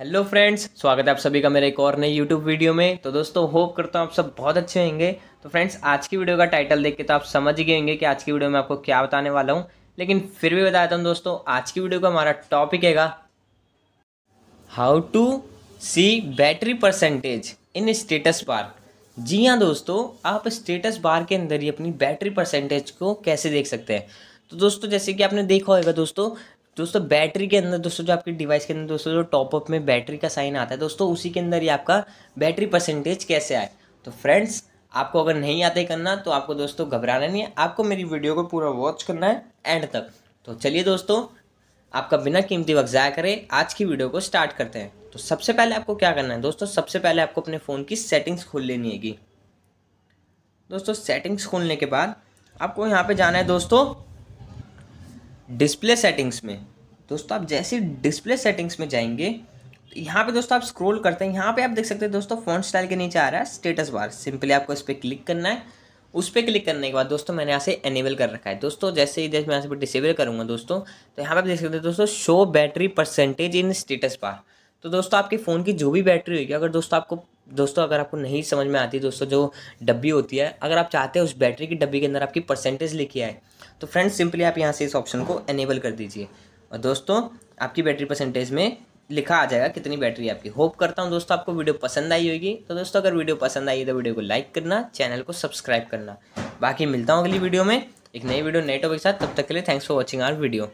hello friends स्वागत है आप सभी का मेरे एक और नए यूट्यूब वीडियो में तो दोस्तों होप करता हूँ आप सब बहुत अच्छे होंगे तो फ्रेंड्स आज की वीडियो का टाइटल देख के तो आप समझ गए होंगे कि आज की वीडियो में आपको क्या बताने वाला हूँ लेकिन फिर भी बताता हूँ दोस्तों आज की वीडियो का हमारा टॉपिक है how to see battery percentage in status bar जी हाँ दोस्तों आप स्टेटस बार के अंदर ही अपनी बैटरी परसेंटेज को कैसे देख सकते हैं तो दोस्तों जैसे कि आपने देखा होगा दोस्तों दोस्तों बैटरी के अंदर दोस्तों जो आपके डिवाइस के अंदर दोस्तों जो टॉपअप में बैटरी का साइन आता है दोस्तों उसी के अंदर ही आपका बैटरी परसेंटेज कैसे आए तो फ्रेंड्स आपको अगर नहीं आते करना तो आपको दोस्तों घबराना नहीं है आपको मेरी वीडियो को पूरा वॉच करना है एंड तक तो चलिए दोस्तों आपका बिना कीमती वक्त ज़ाया करें आज की वीडियो को स्टार्ट करते हैं तो सबसे पहले आपको क्या करना है दोस्तों सबसे पहले आपको अपने फ़ोन की सेटिंग्स खोल लेनी है दोस्तों सेटिंग्स खोलने के बाद आपको यहाँ पर जाना है दोस्तों डिस्प्ले सेटिंग्स में दोस्तों आप जैसे डिस्प्ले सेटिंग्स में जाएंगे तो यहाँ पे दोस्तों आप स्क्रॉल करते हैं यहाँ पे आप देख सकते हैं दोस्तों फ़ॉन्ट स्टाइल के नीचे आ रहा है स्टेटस बार सिंपली आपको इस पर क्लिक करना है उस पर क्लिक करने के बाद दोस्तों मैंने यहाँ से एनेबल कर रखा है दोस्तों जैसे ही जैसे मैं यहाँ से डिसेबल करूँगा दोस्तों तो यहाँ पर आप देख सकते हैं दोस्तों show battery percentage in status bar तो दोस्तों आपके फ़ोन की जो भी बैटरी होगी अगर दोस्तों आपको दोस्तों अगर आपको नहीं समझ में आती दोस्तों जो डब्बी होती है अगर आप चाहते हैं उस बैटरी की डब्बी के अंदर आपकी परसेंटेज लिखी आए तो फ्रेंड्स सिंपली आप यहाँ से इस ऑप्शन को एनेबल कर दीजिए और दोस्तों आपकी बैटरी परसेंटेज में लिखा आ जाएगा कितनी बैटरी आपकी होप करता हूँ दोस्तों आपको वीडियो पसंद आई होगी तो दोस्तों अगर वीडियो पसंद आई है तो वीडियो को लाइक करना चैनल को सब्सक्राइब करना बाकी मिलता हूँ अगली वीडियो में एक नई वीडियो नेटवर्क के साथ तब तक के लिए thanks for watching our video